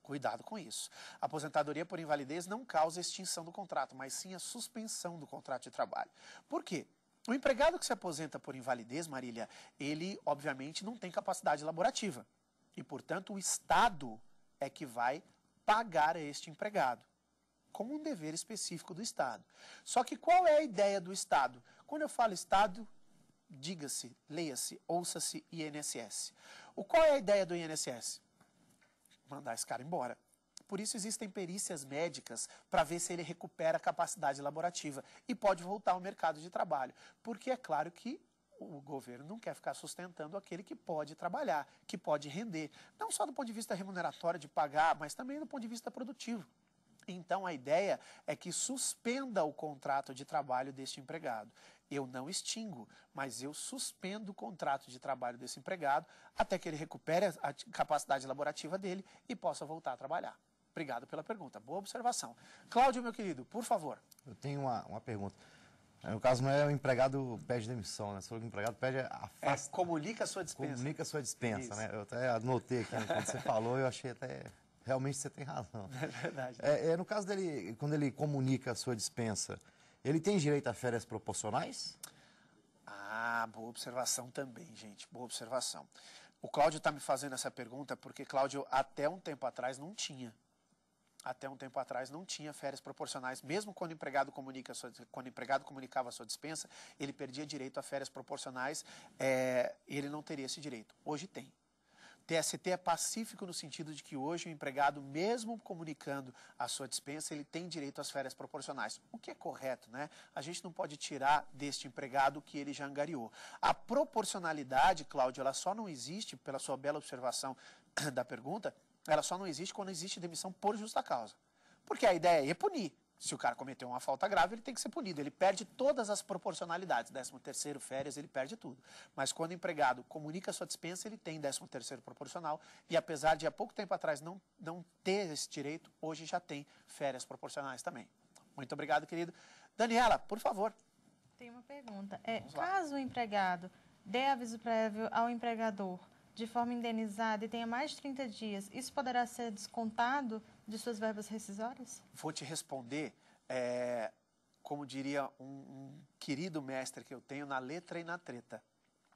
Cuidado com isso. A aposentadoria por invalidez não causa extinção do contrato, mas sim a suspensão do contrato de trabalho. Por quê? O empregado que se aposenta por invalidez, Marília, ele obviamente não tem capacidade laborativa. E, portanto, o Estado é que vai pagar a este empregado, como um dever específico do Estado. Só que qual é a ideia do Estado? Quando eu falo Estado, diga-se, leia-se, ouça-se INSS. O qual é a ideia do INSS? Mandar esse cara embora. Por isso existem perícias médicas para ver se ele recupera a capacidade laborativa e pode voltar ao mercado de trabalho. Porque é claro que o governo não quer ficar sustentando aquele que pode trabalhar, que pode render, não só do ponto de vista remuneratório de pagar, mas também do ponto de vista produtivo. Então a ideia é que suspenda o contrato de trabalho deste empregado. Eu não extingo, mas eu suspendo o contrato de trabalho desse empregado até que ele recupere a capacidade laborativa dele e possa voltar a trabalhar. Obrigado pela pergunta. Boa observação. Cláudio, meu querido, por favor. Eu tenho uma, uma pergunta. No caso, não é o empregado pede demissão, né? Você falou que o empregado pede é, afasta. É, comunica a sua dispensa. Comunica a sua dispensa, Isso. né? Eu até anotei aqui né? quando você (laughs) falou, eu achei até. Realmente você tem razão. É verdade. Né? É, é, no caso dele, quando ele comunica a sua dispensa, ele tem direito a férias proporcionais? Ah, boa observação também, gente. Boa observação. O Cláudio está me fazendo essa pergunta porque, Cláudio, até um tempo atrás não tinha até um tempo atrás não tinha férias proporcionais. Mesmo quando o empregado, comunica sua, quando empregado comunicava a sua dispensa, ele perdia direito a férias proporcionais, é, ele não teria esse direito. Hoje tem. TST é pacífico no sentido de que hoje o empregado, mesmo comunicando a sua dispensa, ele tem direito às férias proporcionais, o que é correto, né? A gente não pode tirar deste empregado o que ele já angariou. A proporcionalidade, Cláudio, ela só não existe, pela sua bela observação (coughs) da pergunta, ela só não existe quando existe demissão por justa causa. Porque a ideia é punir. Se o cara cometeu uma falta grave, ele tem que ser punido. Ele perde todas as proporcionalidades. 13 terceiro, férias, ele perde tudo. Mas quando o empregado comunica sua dispensa, ele tem 13 terceiro proporcional. E apesar de há pouco tempo atrás não, não ter esse direito, hoje já tem férias proporcionais também. Muito obrigado, querido. Daniela, por favor. Tem uma pergunta. É, caso o empregado dê aviso prévio ao empregador de forma indenizada e tenha mais de 30 dias, isso poderá ser descontado de suas verbas rescisórias? Vou te responder, é, como diria um, um querido mestre que eu tenho, na letra e na treta.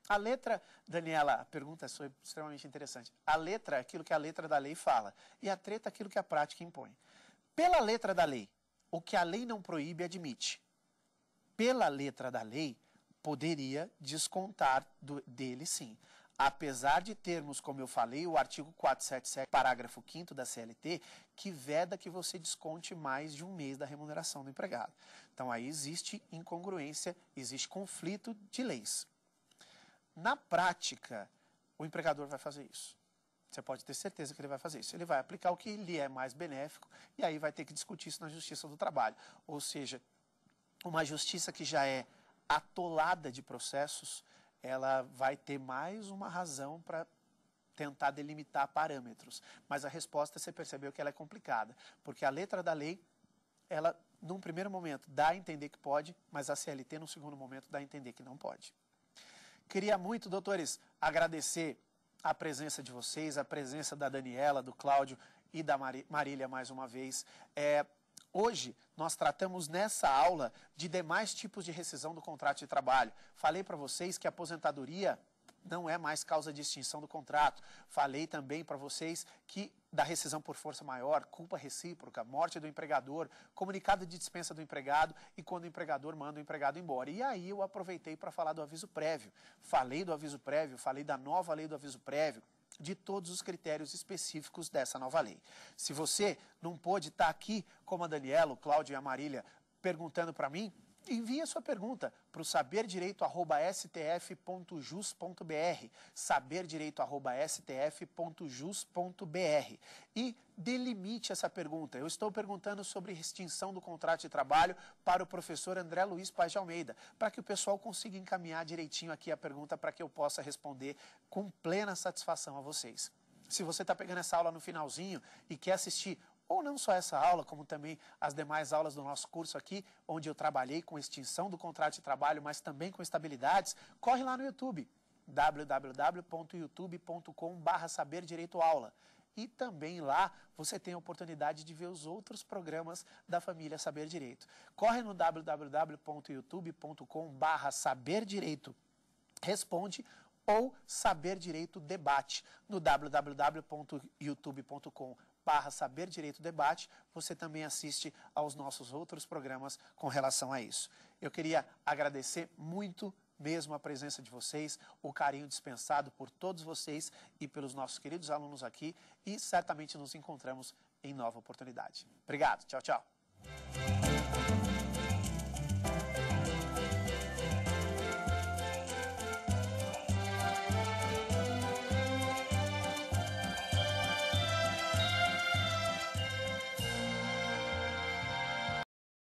A letra, Daniela, a pergunta é extremamente interessante. A letra é aquilo que a letra da lei fala, e a treta é aquilo que a prática impõe. Pela letra da lei, o que a lei não proíbe, admite. Pela letra da lei, poderia descontar do, dele sim apesar de termos, como eu falei, o artigo 477, parágrafo 5 da CLT, que veda que você desconte mais de um mês da remuneração do empregado. Então aí existe incongruência, existe conflito de leis. Na prática, o empregador vai fazer isso. Você pode ter certeza que ele vai fazer isso. Ele vai aplicar o que lhe é mais benéfico e aí vai ter que discutir isso na Justiça do Trabalho. Ou seja, uma justiça que já é atolada de processos, ela vai ter mais uma razão para tentar delimitar parâmetros. Mas a resposta você percebeu que ela é complicada, porque a letra da lei, ela num primeiro momento dá a entender que pode, mas a CLT num segundo momento dá a entender que não pode. Queria muito, doutores, agradecer a presença de vocês, a presença da Daniela, do Cláudio e da Marília mais uma vez. É, Hoje, nós tratamos nessa aula de demais tipos de rescisão do contrato de trabalho. Falei para vocês que a aposentadoria não é mais causa de extinção do contrato. Falei também para vocês que da rescisão por força maior, culpa recíproca, morte do empregador, comunicado de dispensa do empregado e quando o empregador manda o empregado embora. E aí eu aproveitei para falar do aviso prévio. Falei do aviso prévio, falei da nova lei do aviso prévio, de todos os critérios específicos dessa nova lei. Se você não pôde estar aqui, como a Daniela, o Cláudio e a Marília, perguntando para mim, envie a sua pergunta para o saberdireito.stf.jus.br, saberdireito.stf.jus.br e delimite essa pergunta. Eu estou perguntando sobre extinção do contrato de trabalho para o professor André Luiz Paz de Almeida, para que o pessoal consiga encaminhar direitinho aqui a pergunta para que eu possa responder com plena satisfação a vocês. Se você está pegando essa aula no finalzinho e quer assistir ou não só essa aula, como também as demais aulas do nosso curso aqui, onde eu trabalhei com extinção do contrato de trabalho, mas também com estabilidades, corre lá no YouTube, www.youtube.com.br saber direito aula. E também lá você tem a oportunidade de ver os outros programas da família Saber Direito. Corre no www.youtube.com.br saber direito responde ou Saber Direito Debate no www.youtube.com.br barra Saber Direito Debate, você também assiste aos nossos outros programas com relação a isso. Eu queria agradecer muito mesmo a presença de vocês, o carinho dispensado por todos vocês e pelos nossos queridos alunos aqui e certamente nos encontramos em nova oportunidade. Obrigado, tchau, tchau.